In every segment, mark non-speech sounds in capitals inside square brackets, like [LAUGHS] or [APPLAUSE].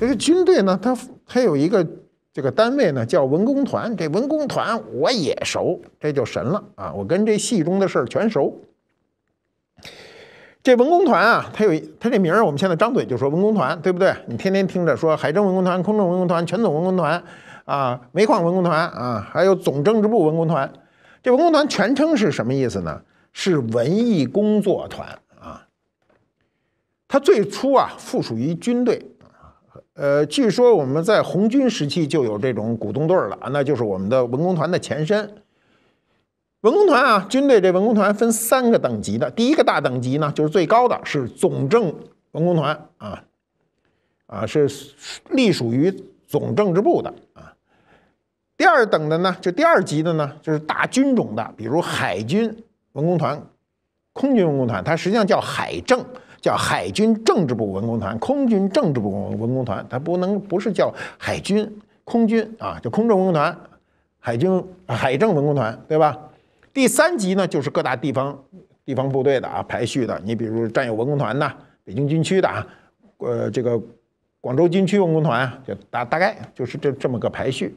这个军队呢，它它有一个这个单位呢，叫文工团。这文工团我也熟，这就神了啊！我跟这戏中的事儿全熟。这文工团啊，它有它这名儿，我们现在张嘴就说文工团，对不对？你天天听着说海政文工团、空政文工团、全总文工团啊，煤矿文工团啊，还有总政治部文工团。这文工团全称是什么意思呢？是文艺工作团啊。它最初啊，附属于军队。呃，据说我们在红军时期就有这种鼓动队了那就是我们的文工团的前身。文工团啊，军队这文工团分三个等级的，第一个大等级呢就是最高的，是总政文工团啊，啊是隶属于总政治部的啊。第二等的呢，就第二级的呢，就是大军种的，比如海军文工团、空军文工团，它实际上叫海政。叫海军政治部文工团、空军政治部文工团，它不能不是叫海军、空军啊，叫空政文工团、海军海政文工团，对吧？第三级呢，就是各大地方地方部队的啊，排序的，你比如战友文工团呐，北京军区的，啊，呃，这个广州军区文工团，就大大概就是这这么个排序。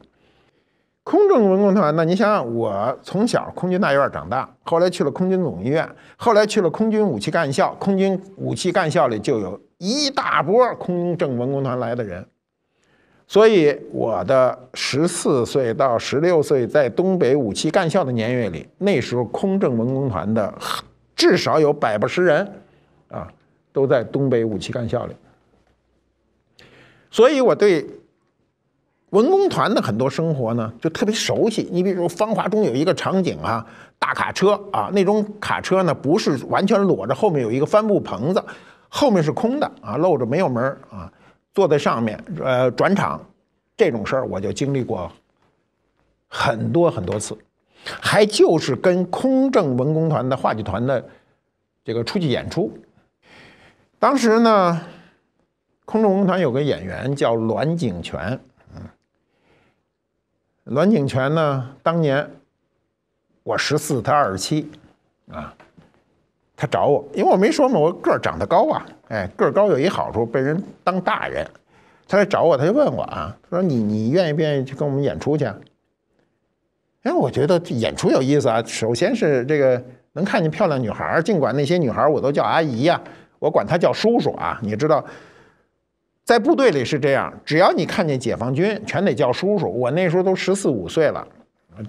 空政文工团，那你想想，我从小空军大院长大，后来去了空军总医院，后来去了空军武器干校。空军武器干校里就有一大波空政文工团来的人，所以我的十四岁到十六岁在东北武器干校的年月里，那时候空政文工团的至少有百八十人啊，都在东北武器干校里。所以我对。文工团的很多生活呢，就特别熟悉。你比如说，《芳华》中有一个场景啊，大卡车啊，那种卡车呢，不是完全裸着，后面有一个帆布棚子，后面是空的啊，露着没有门啊，坐在上面，呃，转场这种事儿，我就经历过很多很多次，还就是跟空政文工团的话剧团的这个出去演出。当时呢，空政文工团有个演员叫栾景泉。栾景泉呢？当年我十四，他二十七，啊，他找我，因为我没说嘛，我个儿长得高啊，哎，个儿高有一好处，被人当大人。他来找我，他就问我啊，他说你你愿意不愿意去跟我们演出去？哎，我觉得演出有意思啊。首先是这个能看见漂亮女孩儿，尽管那些女孩儿我都叫阿姨呀，我管她叫叔叔啊，你知道。在部队里是这样，只要你看见解放军，全得叫叔叔。我那时候都十四五岁了，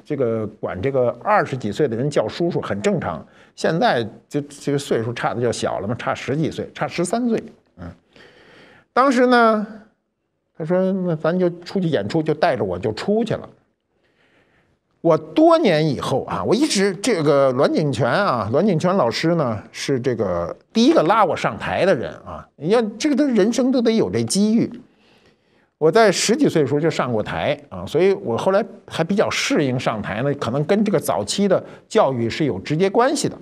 这个管这个二十几岁的人叫叔叔很正常。现在就这个岁数差的就小了嘛，差十几岁，差十三岁，嗯。当时呢，他说那咱就出去演出，就带着我就出去了。我多年以后啊，我一直这个栾景泉啊，栾景泉老师呢是这个第一个拉我上台的人啊。你要这个都人生都得有这机遇。我在十几岁时候就上过台啊，所以我后来还比较适应上台呢，可能跟这个早期的教育是有直接关系的。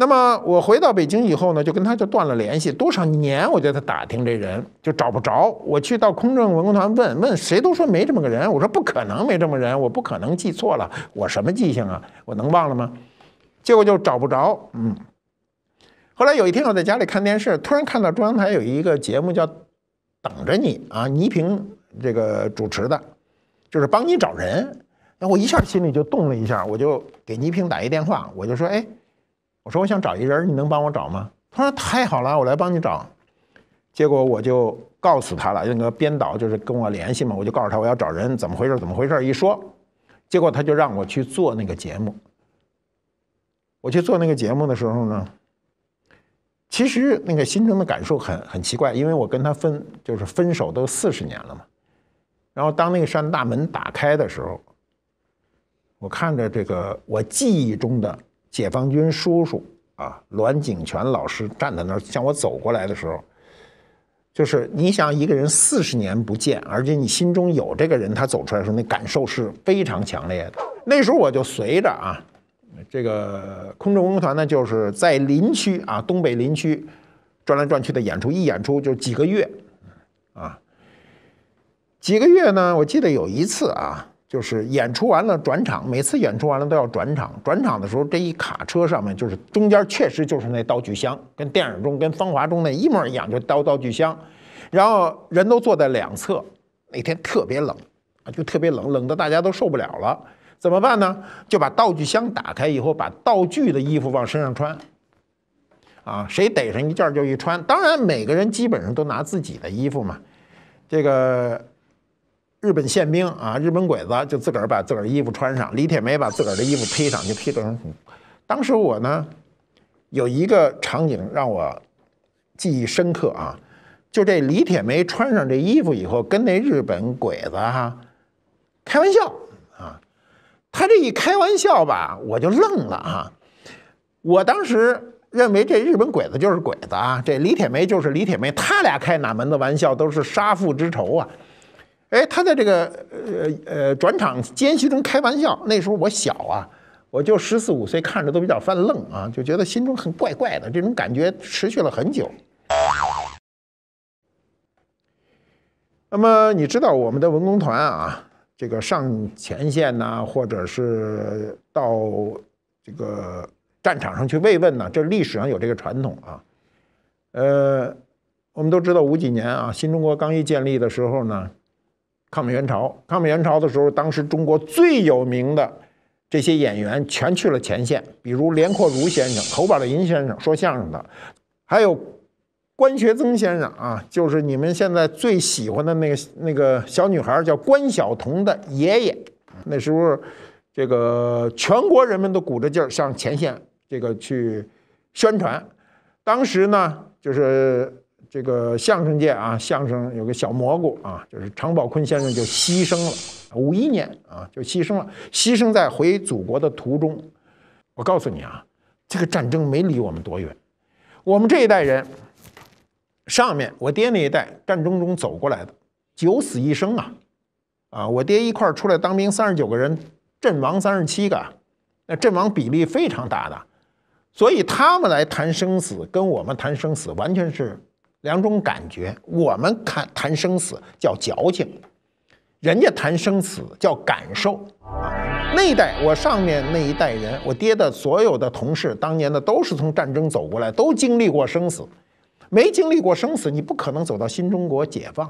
那么我回到北京以后呢，就跟他就断了联系多少年？我就在他打听这人就找不着。我去到空政文工团问问，谁都说没这么个人。我说不可能没这么人，我不可能记错了。我什么记性啊？我能忘了吗？结果就找不着。嗯。后来有一天我在家里看电视，突然看到中央台有一个节目叫《等着你》啊，倪萍这个主持的，就是帮你找人。那我一下心里就动了一下，我就给倪萍打一电话，我就说，哎。我说我想找一人，你能帮我找吗？他说太好了，我来帮你找。结果我就告诉他了，那个编导就是跟我联系嘛，我就告诉他我要找人，怎么回事？怎么回事？一说，结果他就让我去做那个节目。我去做那个节目的时候呢，其实那个心中的感受很很奇怪，因为我跟他分就是分手都四十年了嘛。然后当那个扇大门打开的时候，我看着这个我记忆中的。解放军叔叔啊，栾景全老师站在那儿向我走过来的时候，就是你想一个人四十年不见，而且你心中有这个人，他走出来的时候，那感受是非常强烈的。那时候我就随着啊，这个空政文工团呢，就是在林区啊，东北林区转来转去的演出，一演出就几个月啊，几个月呢，我记得有一次啊。就是演出完了转场，每次演出完了都要转场。转场的时候，这一卡车上面就是中间确实就是那道具箱，跟电影中跟芳华中那一模一样，就是道道具箱。然后人都坐在两侧。那天特别冷啊，就特别冷，冷的大家都受不了了，怎么办呢？就把道具箱打开以后，把道具的衣服往身上穿。啊，谁逮上一件就一穿。当然，每个人基本上都拿自己的衣服嘛。这个。日本宪兵啊，日本鬼子就自个儿把自个儿衣服穿上，李铁梅把自个儿的衣服披上就披着。当时我呢，有一个场景让我记忆深刻啊，就这李铁梅穿上这衣服以后，跟那日本鬼子哈开玩笑啊。他这一开玩笑吧，我就愣了啊。我当时认为这日本鬼子就是鬼子啊，这李铁梅就是李铁梅，他俩开哪门子玩笑？都是杀父之仇啊。哎，他在这个呃呃转场间隙中开玩笑。那时候我小啊，我就十四五岁，看着都比较犯愣啊，就觉得心中很怪怪的。这种感觉持续了很久。那么你知道我们的文工团啊，这个上前线呐，或者是到这个战场上去慰问呢，这历史上有这个传统啊。呃，我们都知道五几年啊，新中国刚一建立的时候呢。抗美援朝，抗美援朝的时候，当时中国最有名的这些演员全去了前线，比如连阔如先生、侯宝林先生说相声的，还有关学增先生啊，就是你们现在最喜欢的那个那个小女孩叫关晓彤的爷爷。那时候，这个全国人民都鼓着劲儿上前线这个去宣传。当时呢，就是。这个相声界啊，相声有个小蘑菇啊，就是常宝坤先生就牺牲了，五一年啊就牺牲了，牺牲在回祖国的途中。我告诉你啊，这个战争没离我们多远，我们这一代人上面我爹那一代战争中走过来的，九死一生啊，啊，我爹一块儿出来当兵，三十九个人阵亡三十七个，那阵亡比例非常大的，所以他们来谈生死，跟我们谈生死完全是。两种感觉，我们看谈生死叫矫情，人家谈生死叫感受啊。那一代我上面那一代人，我爹的所有的同事，当年的都是从战争走过来，都经历过生死。没经历过生死，你不可能走到新中国解放。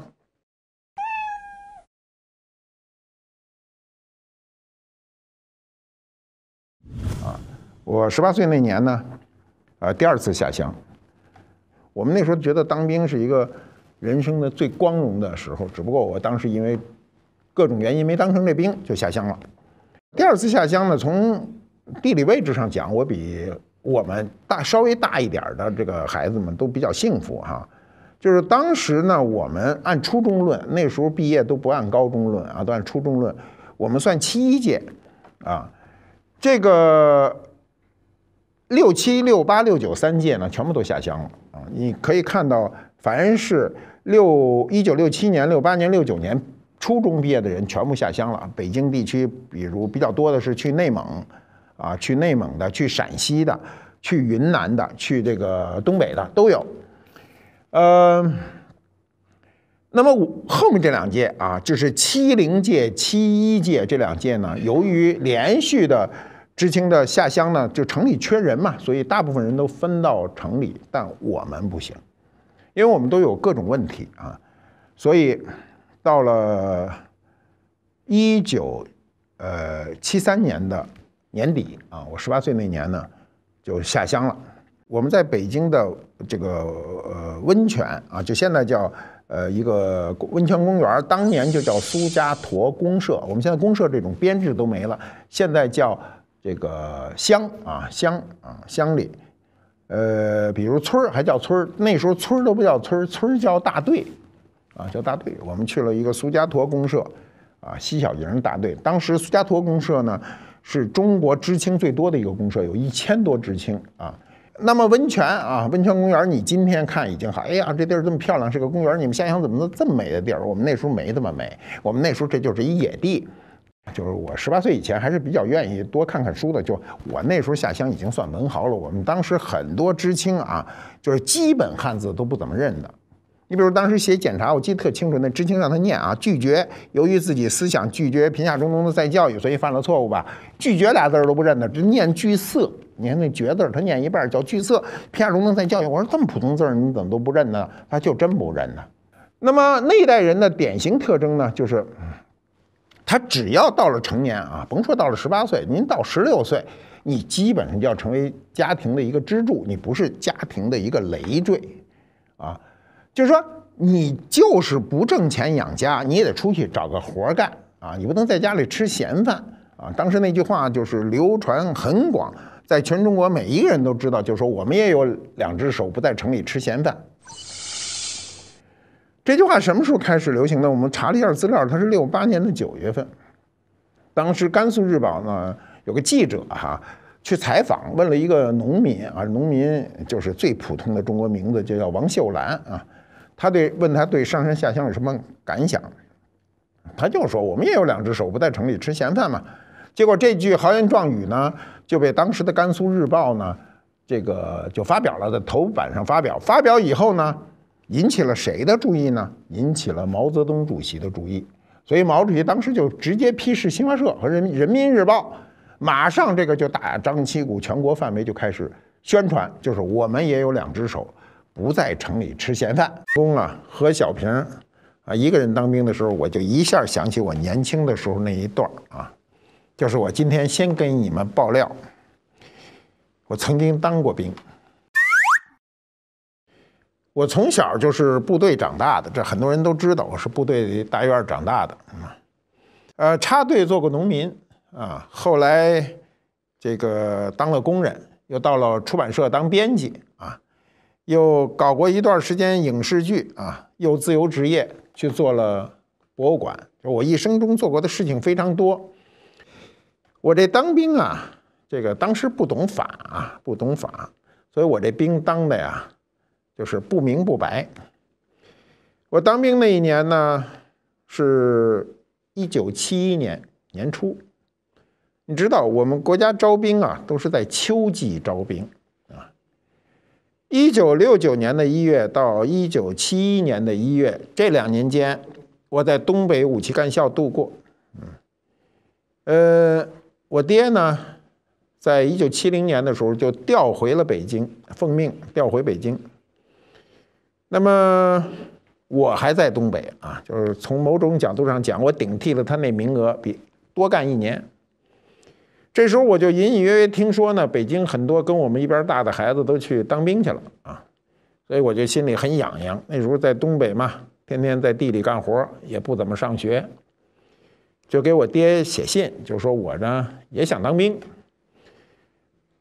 啊，我十八岁那年呢，呃，第二次下乡。我们那时候觉得当兵是一个人生的最光荣的时候，只不过我当时因为各种原因没当成这兵，就下乡了。第二次下乡呢，从地理位置上讲，我比我们大稍微大一点的这个孩子们都比较幸福哈。就是当时呢，我们按初中论，那时候毕业都不按高中论啊，都按初中论，我们算七一届啊，这个六七、六八、六九三届呢，全部都下乡了。啊，你可以看到，凡是六一九六七年、六八年、六九年初中毕业的人，全部下乡了。北京地区，比如比较多的是去内蒙，啊，去内蒙的、去陕西的、去云南的、去这个东北的都有。呃，那么后面这两届啊，就是七零届、七一届这两届呢，由于连续的。知青的下乡呢，就城里缺人嘛，所以大部分人都分到城里，但我们不行，因为我们都有各种问题啊，所以到了一九呃七三年的年底啊，我十八岁那年呢，就下乡了。我们在北京的这个呃温泉啊，就现在叫呃一个温泉公园，当年就叫苏家坨公社。我们现在公社这种编制都没了，现在叫。这个乡啊乡啊乡里，呃，比如村儿还叫村儿，那时候村儿都不叫村儿，村儿叫大队，啊叫大队。我们去了一个苏家坨公社，啊西小营大队。当时苏家坨公社呢是中国知青最多的一个公社，有一千多知青啊。那么温泉啊温泉公园，你今天看已经好，哎呀这地儿这么漂亮，是个公园。你们想想，怎么能这么美的地儿？我们那时候没这么美，我们那时候这就是一野地。就是我十八岁以前还是比较愿意多看看书的。就我那时候下乡已经算文豪了。我们当时很多知青啊，就是基本汉字都不怎么认的。你比如当时写检查，我记得特清楚，那知青让他念啊，拒绝。由于自己思想拒绝贫下中农的再教育，所以犯了错误吧。拒绝俩字儿都不认的，就念拒色。你看那绝字儿，他念一半叫拒色。贫下中农再教育，我说这么普通字儿你怎么都不认呢？他就真不认呢。那么那代人的典型特征呢，就是。他只要到了成年啊，甭说到了十八岁，您到十六岁，你基本上就要成为家庭的一个支柱，你不是家庭的一个累赘，啊，就是说你就是不挣钱养家，你也得出去找个活干啊，你不能在家里吃闲饭啊。当时那句话就是流传很广，在全中国每一个人都知道，就是说我们也有两只手不在城里吃闲饭。这句话什么时候开始流行的？我们查了一下资料，它是六八年的九月份。当时《甘肃日报》呢有个记者哈去采访，问了一个农民啊，农民就是最普通的中国名字，就叫王秀兰啊。他对问他对上山下乡有什么感想？他就说：“我们也有两只手，不在城里吃闲饭嘛。”结果这句豪言壮语呢就被当时的《甘肃日报》呢这个就发表了，在头版上发表。发表以后呢？引起了谁的注意呢？引起了毛泽东主席的注意，所以毛主席当时就直接批示新华社和人人民日报，马上这个就大张旗鼓，全国范围就开始宣传，就是我们也有两只手，不在城里吃闲饭。工啊何小平啊，一个人当兵的时候，我就一下想起我年轻的时候那一段儿啊，就是我今天先跟你们爆料，我曾经当过兵。我从小就是部队长大的，这很多人都知道。我是部队大院长大的，啊，呃，插队做过农民，啊，后来这个当了工人，又到了出版社当编辑，啊，又搞过一段时间影视剧，啊，又自由职业去做了博物馆。我一生中做过的事情非常多。我这当兵啊，这个当时不懂法，啊，不懂法，所以我这兵当的呀。就是不明不白。我当兵那一年呢，是一九七一年年初。你知道，我们国家招兵啊，都是在秋季招兵啊。一九六九年的一月到一九七一年的一月这两年间，我在东北武器干校度过。嗯，呃，我爹呢，在一九七零年的时候就调回了北京，奉命调回北京。那么我还在东北啊，就是从某种角度上讲，我顶替了他那名额，比多干一年。这时候我就隐隐约约听说呢，北京很多跟我们一边大的孩子都去当兵去了啊，所以我就心里很痒痒。那时候在东北嘛，天天在地里干活，也不怎么上学，就给我爹写信，就说我呢也想当兵。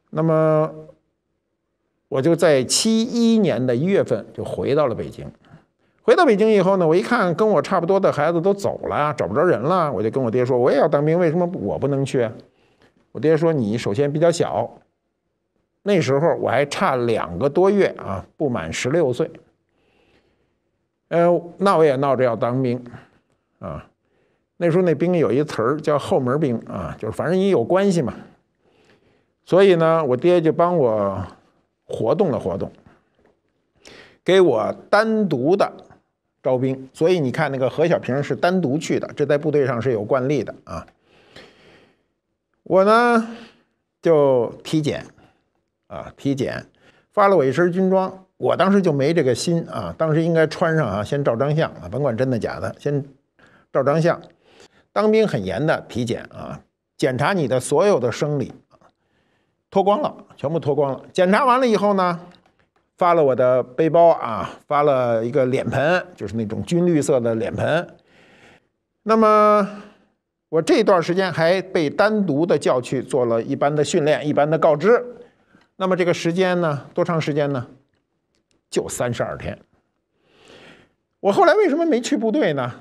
那么。我就在七一年的一月份就回到了北京。回到北京以后呢，我一看跟我差不多的孩子都走了，找不着人了，我就跟我爹说，我也要当兵，为什么我不能去？我爹说，你首先比较小，那时候我还差两个多月啊，不满十六岁。呃，那我也闹着要当兵啊。那时候那兵有一词儿叫“后门兵”啊，就是反正你有关系嘛。所以呢，我爹就帮我。活动的活动，给我单独的招兵，所以你看那个何小平是单独去的，这在部队上是有惯例的啊。我呢就体检啊，体检发了我一身军装，我当时就没这个心啊，当时应该穿上啊，先照张相，甭管真的假的，先照张相。当兵很严的体检啊，检查你的所有的生理。脱光了，全部脱光了。检查完了以后呢，发了我的背包啊，发了一个脸盆，就是那种军绿色的脸盆。那么我这段时间还被单独的叫去做了一般的训练，一般的告知。那么这个时间呢，多长时间呢？就三十二天。我后来为什么没去部队呢？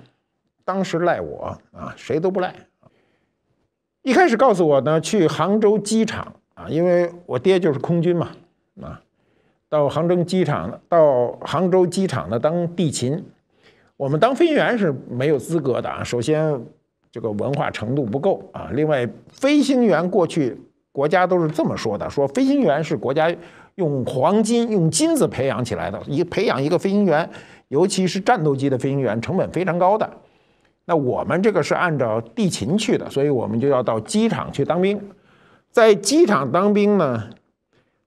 当时赖我啊，谁都不赖。一开始告诉我呢，去杭州机场。啊，因为我爹就是空军嘛，啊，到杭州机场到杭州机场呢当地勤，我们当飞行员是没有资格的啊。首先，这个文化程度不够啊。另外，飞行员过去国家都是这么说的，说飞行员是国家用黄金、用金子培养起来的，一培养一个飞行员，尤其是战斗机的飞行员，成本非常高的。那我们这个是按照地勤去的，所以我们就要到机场去当兵。在机场当兵呢，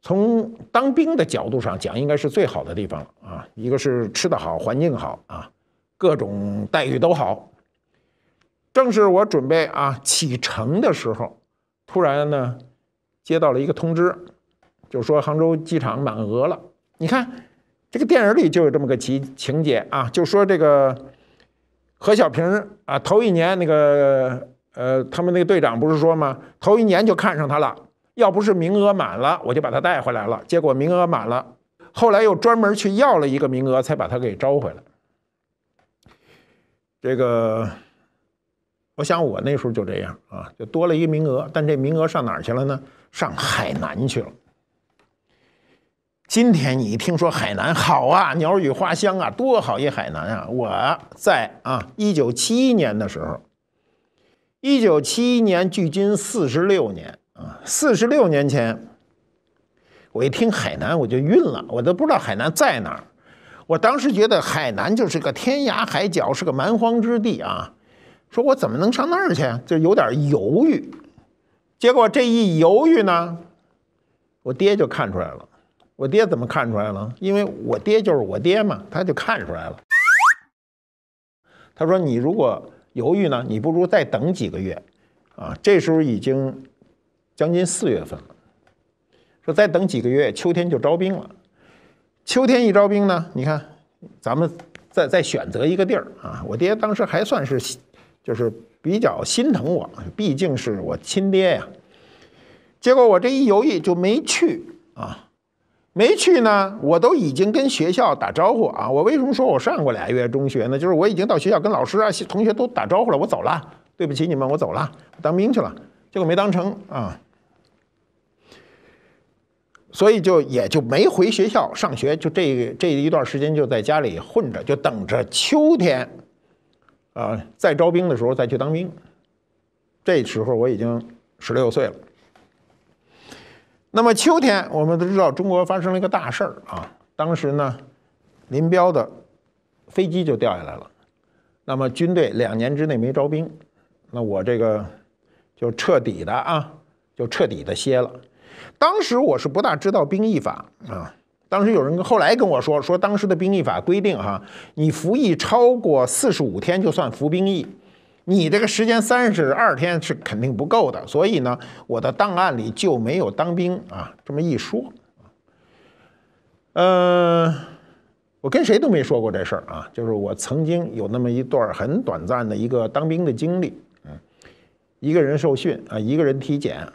从当兵的角度上讲，应该是最好的地方了啊！一个是吃得好，环境好啊，各种待遇都好。正是我准备啊启程的时候，突然呢，接到了一个通知，就说杭州机场满额了。你看，这个电影里就有这么个情情节啊，就说这个何小平啊，头一年那个。呃，他们那个队长不是说吗？头一年就看上他了，要不是名额满了，我就把他带回来了。结果名额满了，后来又专门去要了一个名额，才把他给招回来。这个，我想我那时候就这样啊，就多了一个名额，但这名额上哪儿去了呢？上海南去了。今天你一听说海南好啊，鸟语花香啊，多好一海南啊！我在啊，一九七一年的时候。一九七一年，距今四十六年啊！四十六年前，我一听海南我就晕了，我都不知道海南在哪儿。我当时觉得海南就是个天涯海角，是个蛮荒之地啊！说我怎么能上那儿去啊？就有点犹豫。结果这一犹豫呢，我爹就看出来了。我爹怎么看出来了？因为我爹就是我爹嘛，他就看出来了。他说：“你如果……”犹豫呢，你不如再等几个月，啊，这时候已经将近四月份了。说再等几个月，秋天就招兵了。秋天一招兵呢，你看，咱们再再选择一个地儿啊。我爹当时还算是就是比较心疼我，毕竟是我亲爹呀。结果我这一犹豫就没去啊。没去呢，我都已经跟学校打招呼啊！我为什么说我上过俩月中学呢？就是我已经到学校跟老师啊、同学都打招呼了，我走了，对不起你们，我走了，当兵去了，结果没当成啊，所以就也就没回学校上学，就这这一段时间就在家里混着，就等着秋天，啊，再招兵的时候再去当兵。这时候我已经十六岁了。那么秋天，我们都知道中国发生了一个大事儿啊。当时呢，林彪的飞机就掉下来了。那么军队两年之内没招兵，那我这个就彻底的啊，就彻底的歇了。当时我是不大知道兵役法啊。当时有人后来跟我说，说当时的兵役法规定哈，你服役超过四十五天就算服兵役。你这个时间三十二天是肯定不够的，所以呢，我的档案里就没有当兵啊这么一说。嗯，我跟谁都没说过这事儿啊，就是我曾经有那么一段很短暂的一个当兵的经历。嗯，一个人受训啊，一个人体检，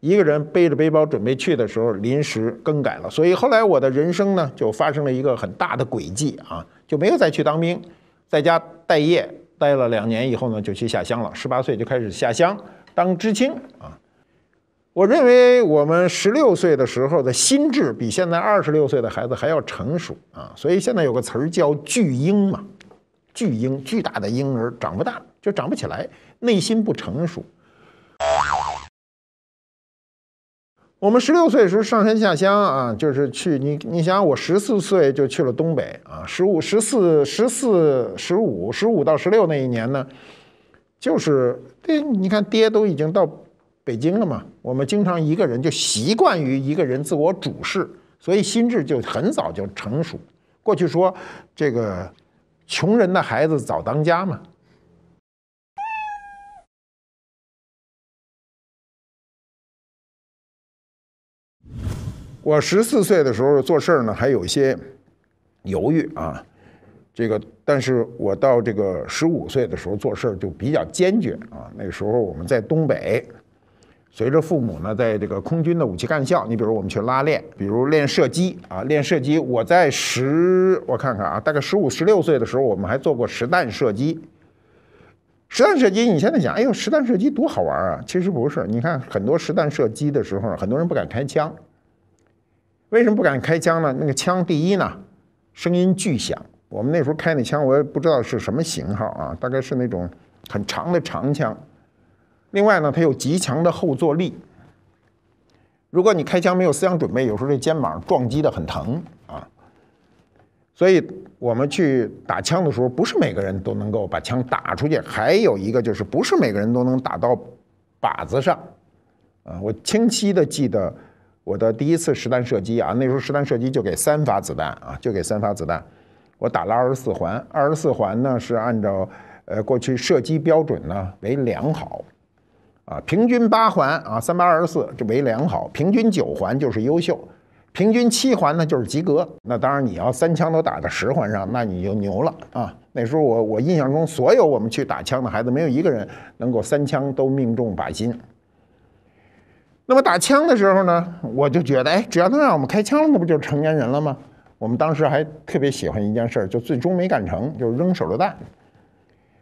一个人背着背包准备去的时候临时更改了，所以后来我的人生呢就发生了一个很大的轨迹啊，就没有再去当兵，在家待业。待了两年以后呢，就去下乡了。十八岁就开始下乡当知青啊。我认为我们十六岁的时候的心智比现在二十六岁的孩子还要成熟啊。所以现在有个词儿叫“巨婴”嘛，“巨婴”巨大的婴儿长不大，就长不起来，内心不成熟。我们十六岁时候上山下乡啊，就是去你，你想我十四岁就去了东北啊，十五、十四、十四、十五、十五到十六那一年呢，就是爹，你看爹都已经到北京了嘛，我们经常一个人就习惯于一个人自我主事，所以心智就很早就成熟。过去说这个穷人的孩子早当家嘛。我十四岁的时候做事儿呢，还有一些犹豫啊，这个，但是我到这个十五岁的时候做事儿就比较坚决啊。那时候我们在东北，随着父母呢，在这个空军的武器干校，你比如我们去拉练，比如练射击啊，练射击。我在十，我看看啊，大概十五、十六岁的时候，我们还做过实弹射击。实弹射击，你现在想，哎呦，实弹射击多好玩啊！其实不是，你看很多实弹射击的时候，很多人不敢开枪。为什么不敢开枪呢？那个枪第一呢，声音巨响。我们那时候开那枪，我也不知道是什么型号啊，大概是那种很长的长枪。另外呢，它有极强的后坐力。如果你开枪没有思想准备，有时候这肩膀撞击的很疼啊。所以，我们去打枪的时候，不是每个人都能够把枪打出去。还有一个就是，不是每个人都能打到靶子上啊。我清晰的记得。我的第一次实弹射击啊，那时候实弹射击就给三发子弹啊，就给三发子弹，我打了二十四环，二十四环呢是按照呃过去射击标准呢为良好啊，平均八环啊，三百二十四就为良好，平均九环就是优秀，平均七环呢就是及格。那当然你要三枪都打到十环上，那你就牛了啊。那时候我我印象中所有我们去打枪的孩子，没有一个人能够三枪都命中靶心。那么打枪的时候呢，我就觉得，哎，只要能让我们开枪了，那不就是成年人了吗？我们当时还特别喜欢一件事儿，就最终没干成，就是扔手榴弹。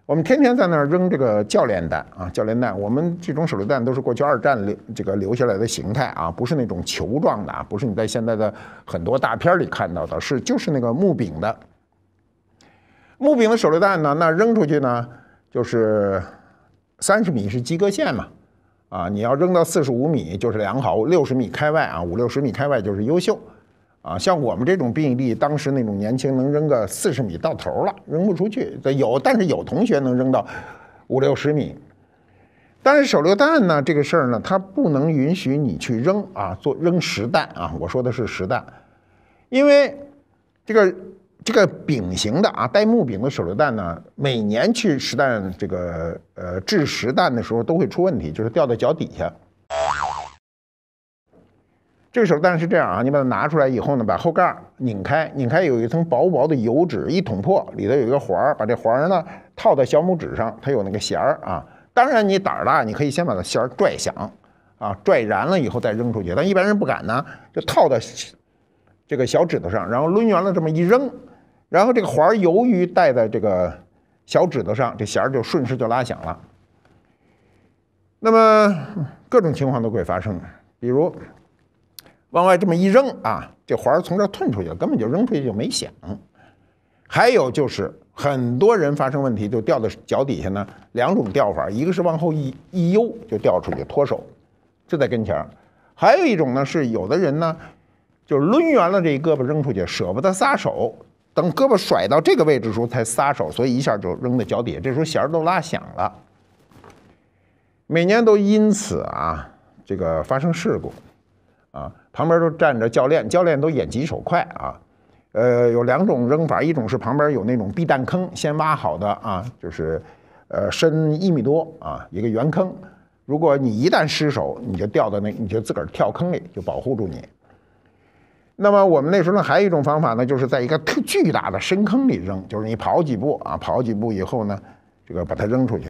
我们天天在那儿扔这个教练弹啊，教练弹。我们这种手榴弹都是过去二战留这个留下来的形态啊，不是那种球状的啊，不是你在现在的很多大片里看到的，是就是那个木柄的。木柄的手榴弹呢，那扔出去呢，就是三十米是及格线嘛。啊，你要扔到四十五米就是良好，六十米开外啊，五六十米开外就是优秀，啊，像我们这种病例，当时那种年轻能扔个四十米到头了，扔不出去。有，但是有同学能扔到五六十米。但是手榴弹呢，这个事儿呢，它不能允许你去扔啊，做扔实弹啊，我说的是实弹，因为这个。这个柄型的啊，带木柄的手榴弹呢，每年去实弹这个呃制实弹的时候都会出问题，就是掉到脚底下。这个手榴弹是这样啊，你把它拿出来以后呢，把后盖拧开，拧开有一层薄薄的油脂，一捅破，里头有一个环儿，把这环儿呢套在小拇指上，它有那个弦儿啊。当然你胆儿大，你可以先把它弦儿拽响啊，拽燃了以后再扔出去，但一般人不敢呢，就套在这个小指头上，然后抡圆了这么一扔。然后这个环儿由于戴在这个小指头上，这弦儿就顺势就拉响了。那么各种情况都会发生，比如往外这么一扔啊，这环儿从这儿吞出去，了，根本就扔出去就没响。还有就是很多人发生问题就掉到脚底下呢。两种钓法，一个是往后一一悠就掉出去脱手，就在跟前儿；还有一种呢是有的人呢就抡圆了这一胳膊扔出去，舍不得撒手。等胳膊甩到这个位置的时候才撒手，所以一下就扔在脚底下。这时候弦儿都拉响了，每年都因此啊这个发生事故啊，旁边都站着教练，教练都眼疾手快啊。呃，有两种扔法，一种是旁边有那种避弹坑，先挖好的啊，就是呃深一米多啊一个圆坑。如果你一旦失手，你就掉到那，你就自个儿跳坑里，就保护住你。那么我们那时候呢，还有一种方法呢，就是在一个特 [LAUGHS] 巨大的深坑里扔，就是你跑几步啊，跑几步以后呢，这个把它扔出去。